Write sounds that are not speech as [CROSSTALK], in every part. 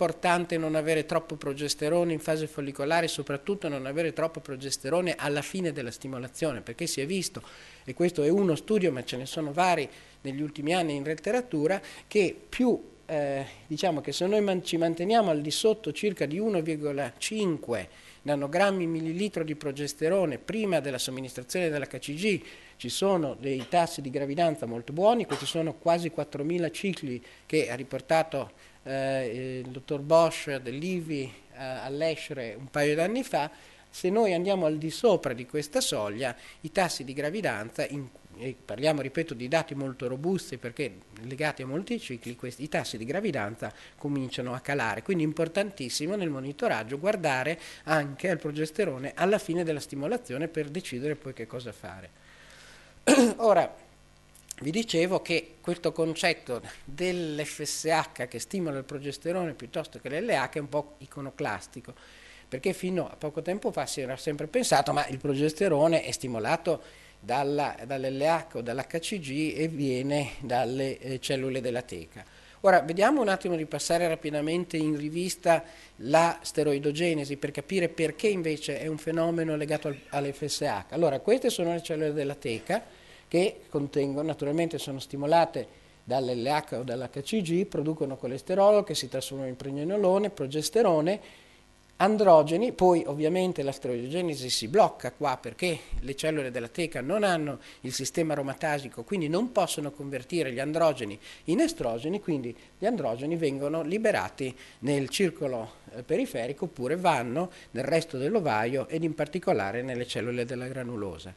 importante non avere troppo progesterone in fase follicolare soprattutto non avere troppo progesterone alla fine della stimolazione, perché si è visto, e questo è uno studio, ma ce ne sono vari negli ultimi anni in letteratura, che più eh, diciamo che se noi man ci manteniamo al di sotto circa di 1,5 nanogrammi millilitro di progesterone prima della somministrazione dell'HCG, ci sono dei tassi di gravidanza molto buoni, questi sono quasi 4.000 cicli che ha riportato eh, il dottor Bosch dell'IVI eh, all'Escere un paio d'anni fa, se noi andiamo al di sopra di questa soglia i tassi di gravidanza in e parliamo ripeto di dati molto robusti perché legati a molti cicli, questi, i tassi di gravidanza cominciano a calare, quindi è importantissimo nel monitoraggio guardare anche al progesterone alla fine della stimolazione per decidere poi che cosa fare. [CLEARS THROAT] Ora, vi dicevo che questo concetto dell'FSH che stimola il progesterone piuttosto che l'LH è un po' iconoclastico, perché fino a poco tempo fa si era sempre pensato ma il progesterone è stimolato dall'LH o dall'HCG e viene dalle eh, cellule della teca. Ora vediamo un attimo di passare rapidamente in rivista la steroidogenesi per capire perché invece è un fenomeno legato al, all'FSH. Allora queste sono le cellule della teca che contengono, naturalmente sono stimolate dall'LH o dall'HCG, producono colesterolo che si trasforma in pregnenolone, progesterone androgeni, poi ovviamente l'asterogenesi si blocca qua perché le cellule della teca non hanno il sistema aromatasico, quindi non possono convertire gli androgeni in estrogeni, quindi gli androgeni vengono liberati nel circolo eh, periferico oppure vanno nel resto dell'ovaio ed in particolare nelle cellule della granulosa.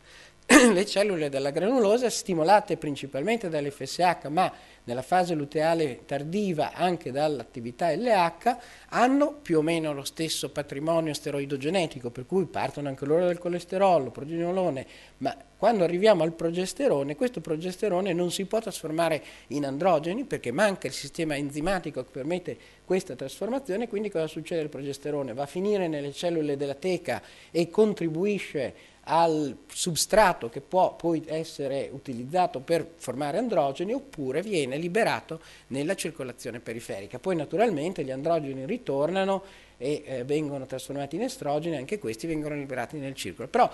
[COUGHS] le cellule della granulosa stimolate principalmente dall'FSH ma nella fase luteale tardiva anche dall'attività LH hanno più o meno lo stesso patrimonio steroidogenetico per cui partono anche loro dal colesterolo, progeniolone, ma quando arriviamo al progesterone questo progesterone non si può trasformare in androgeni perché manca il sistema enzimatico che permette questa trasformazione quindi cosa succede al progesterone? Va a finire nelle cellule della teca e contribuisce al substrato che può poi essere utilizzato per formare androgeni oppure viene liberato nella circolazione periferica. Poi naturalmente gli androgeni ritornano e eh, vengono trasformati in estrogeni, anche questi vengono liberati nel circolo. Però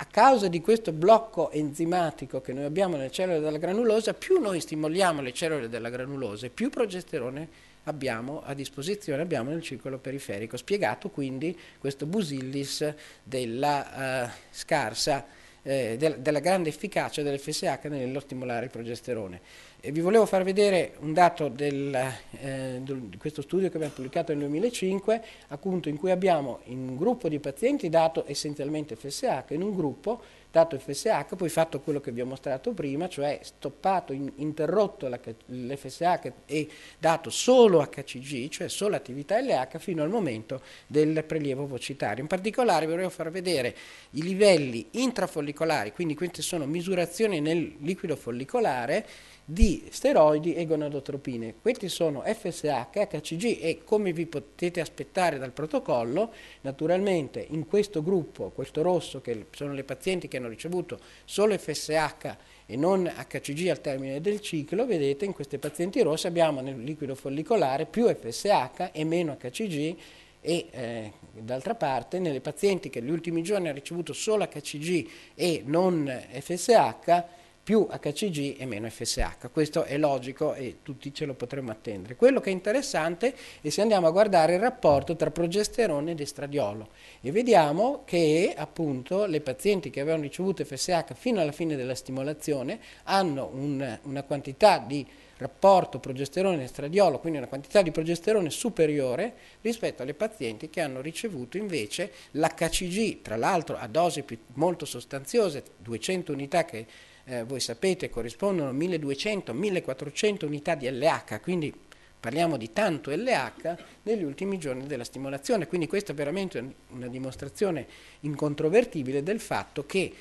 a causa di questo blocco enzimatico che noi abbiamo nelle cellule della granulosa, più noi stimoliamo le cellule della granulosa, più progesterone abbiamo a disposizione, abbiamo nel circolo periferico. Spiegato quindi questo busillis della eh, scarsa, eh, de della grande efficacia dell'FSH nello stimolare il progesterone. E vi volevo far vedere un dato del, eh, di questo studio che abbiamo pubblicato nel 2005, appunto in cui abbiamo in un gruppo di pazienti dato essenzialmente FSH, in un gruppo dato FSH, poi fatto quello che vi ho mostrato prima, cioè stoppato, in, interrotto l'FSH e dato solo HCG, cioè solo attività LH, fino al momento del prelievo vocitario. In particolare vi volevo far vedere i livelli intrafollicolari, quindi queste sono misurazioni nel liquido follicolare, di steroidi e gonadotropine. Questi sono FSH, HCG e come vi potete aspettare dal protocollo, naturalmente in questo gruppo, questo rosso, che sono le pazienti che hanno ricevuto solo FSH e non HCG al termine del ciclo, vedete in queste pazienti rosse abbiamo nel liquido follicolare più FSH e meno HCG e eh, d'altra parte nelle pazienti che negli ultimi giorni hanno ricevuto solo HCG e non FSH più HCG e meno FSH. Questo è logico e tutti ce lo potremmo attendere. Quello che è interessante è se andiamo a guardare il rapporto tra progesterone ed estradiolo e vediamo che appunto le pazienti che avevano ricevuto FSH fino alla fine della stimolazione hanno un, una quantità di rapporto progesterone-estradiolo, quindi una quantità di progesterone superiore rispetto alle pazienti che hanno ricevuto invece l'HCG, tra l'altro a dosi molto sostanziose, 200 unità che eh, voi sapete, corrispondono 1200-1400 unità di LH, quindi parliamo di tanto LH negli ultimi giorni della stimolazione. Quindi questa è veramente una dimostrazione incontrovertibile del fatto che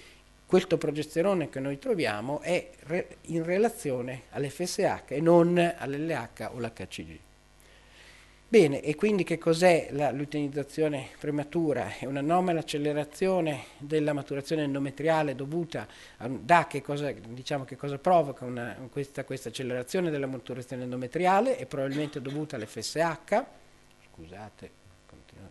questo progesterone che noi troviamo è in relazione all'FSH e non all'LH o l'HCG. Bene, e quindi che cos'è l'utilizzazione prematura? È un'anomala accelerazione della maturazione endometriale dovuta a, da che cosa, diciamo, che cosa provoca una, questa, questa, accelerazione della maturazione endometriale? È probabilmente dovuta all'FSH. Scusate, continuo.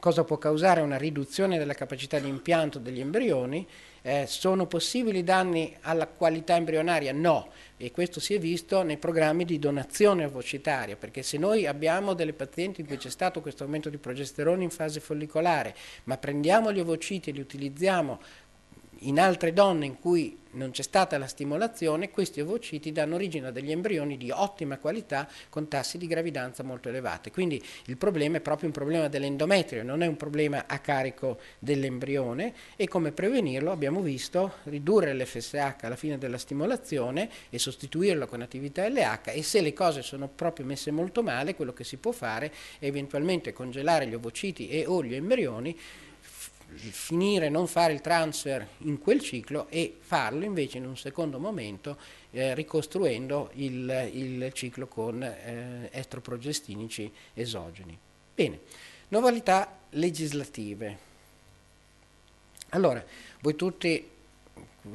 Cosa può causare una riduzione della capacità di impianto degli embrioni? Eh, sono possibili danni alla qualità embrionaria? No, e questo si è visto nei programmi di donazione ovocitaria, perché se noi abbiamo delle pazienti in cui c'è stato questo aumento di progesterone in fase follicolare, ma prendiamo gli ovociti e li utilizziamo in altre donne in cui non c'è stata la stimolazione, questi ovociti danno origine a degli embrioni di ottima qualità con tassi di gravidanza molto elevate. Quindi il problema è proprio un problema dell'endometrio, non è un problema a carico dell'embrione e come prevenirlo abbiamo visto ridurre l'FSH alla fine della stimolazione e sostituirlo con attività LH e se le cose sono proprio messe molto male quello che si può fare è eventualmente congelare gli ovociti e o gli embrioni finire, non fare il transfer in quel ciclo e farlo invece in un secondo momento eh, ricostruendo il, il, ciclo con eh, estroprogestinici esogeni. Bene, novità legislative. Allora, voi tutti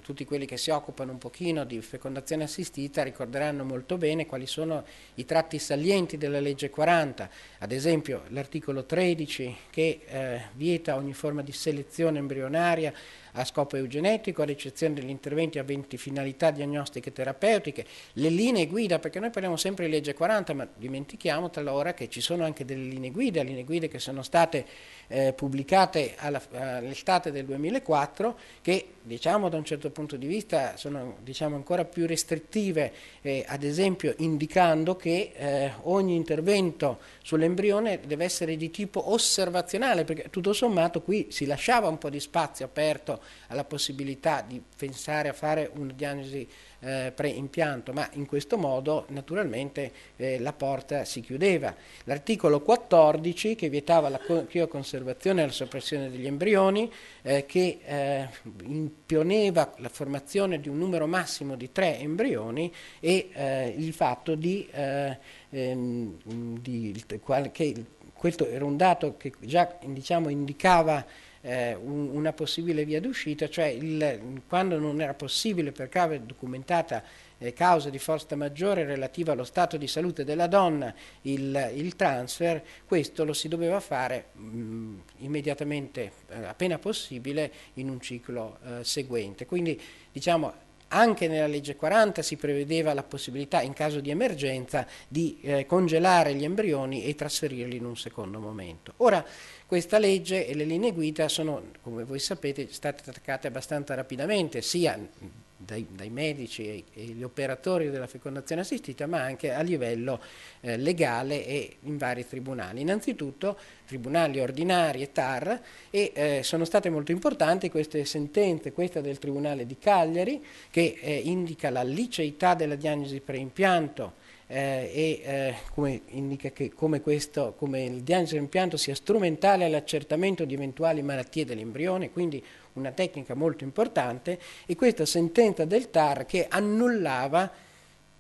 tutti quelli che si occupano un pochino di fecondazione assistita ricorderanno molto bene quali sono i tratti salienti della legge 40, ad esempio l'articolo 13 che eh, vieta ogni forma di selezione embrionaria, a scopo eugenetico, ad eccezione degli interventi aventi finalità diagnostiche e terapeutiche, le linee guida, perché noi parliamo sempre di legge 40, ma dimentichiamo talora che ci sono anche delle linee guida, linee guida che sono state eh, pubblicate all'estate del 2004, che diciamo da un certo punto di vista sono diciamo, ancora più restrittive, eh, ad esempio indicando che eh, ogni intervento sull'embrione deve essere di tipo osservazionale, perché tutto sommato qui si lasciava un po' di spazio aperto alla possibilità di pensare a fare una diagnosi eh, preimpianto, ma in questo modo naturalmente eh, la porta si chiudeva. L'articolo 14 che vietava la crioconservazione e la soppressione degli embrioni, eh, che eh, imponeva la formazione di un numero massimo di tre embrioni e eh, il fatto di, eh, ehm, di qualche, questo era un dato che già diciamo, indicava eh, una possibile via d'uscita, cioè il, quando non era possibile per causa documentata eh, causa di forza maggiore relativa allo stato di salute della donna il, il transfer, questo lo si doveva fare mh, mm, immediatamente, eh, appena possibile, in un ciclo eh, seguente. Quindi diciamo anche nella legge 40 si prevedeva la possibilità, in caso di emergenza, di eh, congelare gli embrioni e trasferirli in un secondo momento. Ora, questa legge e le linee guida sono, come voi sapete, state attaccate abbastanza rapidamente, sia dai, dai medici e, e, gli operatori della fecondazione assistita, ma anche a livello eh, legale e in vari tribunali. Innanzitutto tribunali ordinari e TAR e eh, sono state molto importanti queste sentenze, questa del Tribunale di Cagliari che eh, indica la liceità della diagnosi preimpianto, eh, e eh, come indica che come, questo, come il diagnosi dell'impianto sia strumentale all'accertamento di eventuali malattie dell'embrione, quindi una tecnica molto importante, e questa sentenza del TAR che annullava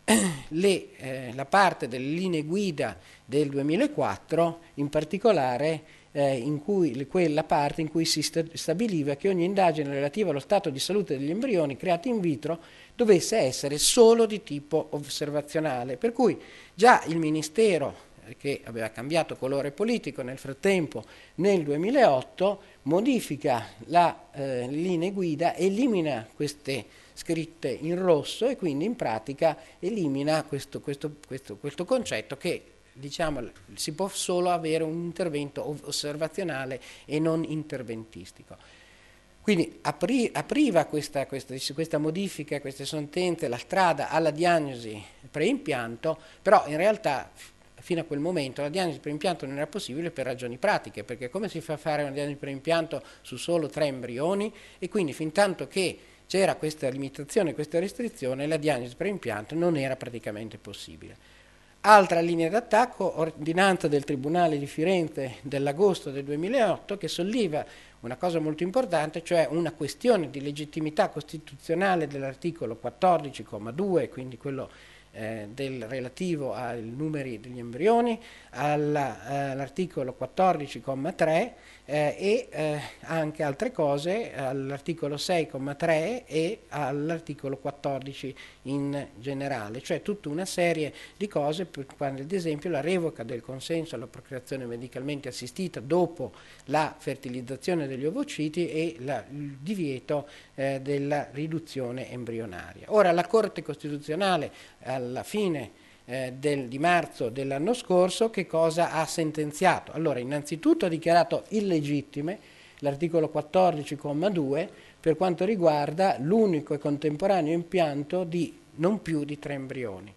eh, le, eh, la parte delle linee guida del 2004, in particolare eh, in cui, quella parte in cui si stabiliva che ogni indagine relativa allo stato di salute degli embrioni creati in vitro dovesse essere solo di tipo osservazionale, per cui già il Ministero che aveva cambiato colore politico nel frattempo nel 2008, modifica le eh, linee guida, elimina queste scritte in rosso e quindi in pratica elimina questo, questo, questo, questo concetto che diciamo, si può solo avere un intervento osservazionale e non interventistico. Quindi apri, apriva questa, questa, questa, modifica, queste sentenze, la strada alla diagnosi preimpianto, però in realtà fino a quel momento la diagnosi preimpianto non era possibile per ragioni pratiche, perché come si fa a fare una diagnosi preimpianto su solo tre embrioni e quindi fin tanto che c'era questa limitazione, questa restrizione, la diagnosi preimpianto non era praticamente possibile. Altra linea d'attacco, ordinanza del Tribunale di Firenze dell'agosto del 2008 che solleva una cosa molto importante, cioè una questione di legittimità costituzionale dell'articolo 14,2, quindi quello eh, del, relativo ai numeri degli embrioni, eh, all'articolo 14,3 eh, e eh, anche altre cose all'articolo 6,3 e all'articolo 14 in generale, cioè tutta una serie di cose, quando ad esempio la revoca del consenso alla procreazione medicalmente assistita dopo la fertilizzazione degli ovociti e la, il divieto della riduzione embrionaria. Ora la Corte Costituzionale alla fine eh, del, di marzo dell'anno scorso che cosa ha sentenziato. Allora innanzitutto ha dichiarato illegittime l'articolo 14,2 per quanto riguarda l'unico e contemporaneo impianto di non più di tre embrioni.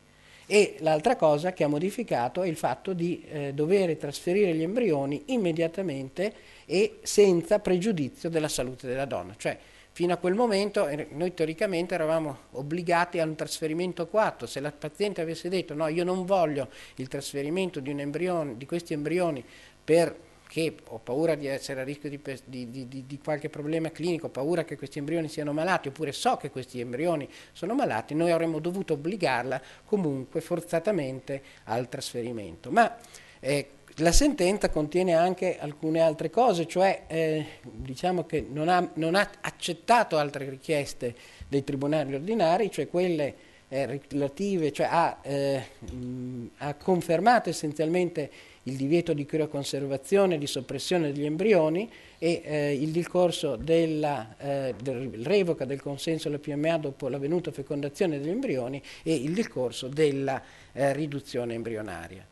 E l'altra cosa che ha modificato è il fatto di eh, dover trasferire gli embrioni immediatamente e senza pregiudizio della salute della donna. Cioè, Fino a quel momento eh, noi teoricamente eravamo obbligati a un trasferimento coatto, se la paziente avesse detto no io non voglio il trasferimento di, embrione, di questi embrioni perché ho paura di essere a rischio di, di, di, qualche problema clinico, ho paura che questi embrioni siano malati oppure so che questi embrioni sono malati, noi avremmo dovuto obbligarla comunque forzatamente al trasferimento. Ma eh, la sentenza contiene anche alcune altre cose, cioè eh, diciamo che non ha, non ha, accettato altre richieste dei tribunali ordinari, cioè quelle eh, relative, cioè ha, eh, ha, confermato essenzialmente il divieto di crioconservazione e di soppressione degli embrioni e eh, il discorso della eh, del revoca del consenso alla PMA dopo l'avvenuta fecondazione degli embrioni e il discorso della eh, riduzione embrionaria.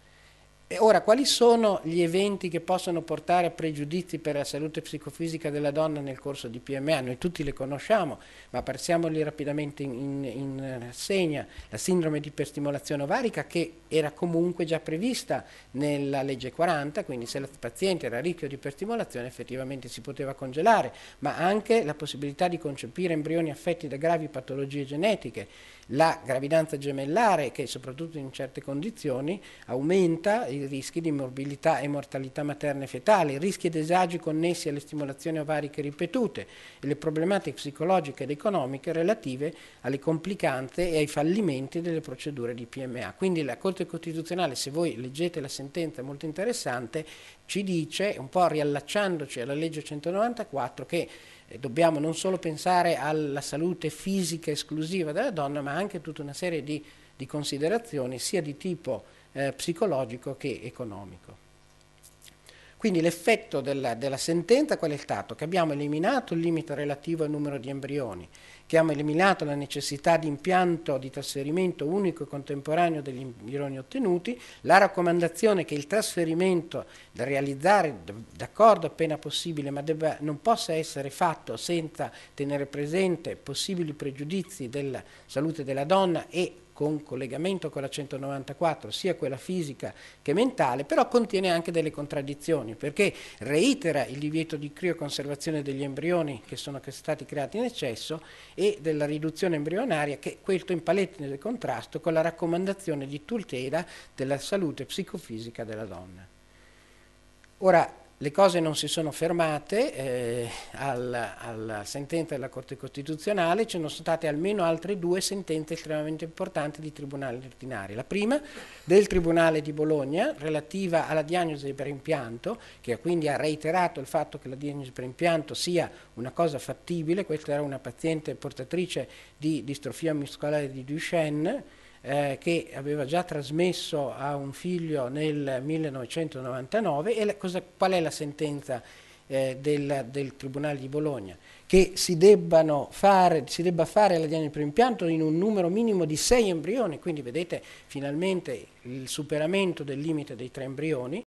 E ora, quali sono gli eventi che possono portare a pregiudizi per la salute psicofisica della donna nel corso di PMA? Noi tutti le conosciamo, ma passiamoli rapidamente in, in, in rassegna. La sindrome di iperstimolazione ovarica che era comunque già prevista nella legge 40, quindi se il paziente era ricco di iperstimolazione effettivamente si poteva congelare, ma anche la possibilità di concepire embrioni affetti da gravi patologie genetiche, la gravidanza gemellare che soprattutto in certe condizioni aumenta i rischi di morbilità e mortalità materna e fetale, i rischi ed esagi connessi alle stimolazioni ovariche ripetute e le problematiche psicologiche ed economiche relative alle complicanze e ai fallimenti delle procedure di PMA. Quindi la Corte Costituzionale, se voi leggete la sentenza molto interessante, ci dice, un po' riallacciandoci alla legge 194, che eh, dobbiamo non solo pensare alla salute fisica esclusiva della donna, ma anche tutta una serie di, di considerazioni sia di tipo eh, psicologico che economico. Quindi l'effetto della, della, sentenza qual è stato? Che abbiamo eliminato il limite relativo al numero di embrioni, che abbiamo eliminato la necessità di impianto di trasferimento unico e contemporaneo degli embrioni ottenuti, la raccomandazione che il trasferimento da realizzare d'accordo appena possibile, ma debba, non possa essere fatto senza tenere presente possibili pregiudizi della salute della donna e con collegamento con la 194, sia quella fisica che mentale, però contiene anche delle contraddizioni, perché reitera il divieto di crioconservazione degli embrioni che sono stati creati in eccesso e della riduzione embrionaria, che questo in palette del contrasto con la raccomandazione di tutela della salute psicofisica della donna. Ora, le cose non si sono fermate, eh, alla, alla, sentenza della Corte Costituzionale ci sono state almeno altre due sentenze estremamente importanti di tribunali ordinari. La prima del Tribunale di Bologna relativa alla diagnosi per impianto, che quindi ha reiterato il fatto che la diagnosi per impianto sia una cosa fattibile, questa era una paziente portatrice di distrofia muscolare di Duchenne, eh, che aveva già trasmesso a un figlio nel 1999 e cosa, qual è la sentenza eh, del, del, Tribunale di Bologna? Che si, fare, si debba fare la diagnosi per impianto in un numero minimo di sei embrioni, quindi vedete finalmente il superamento del limite dei tre embrioni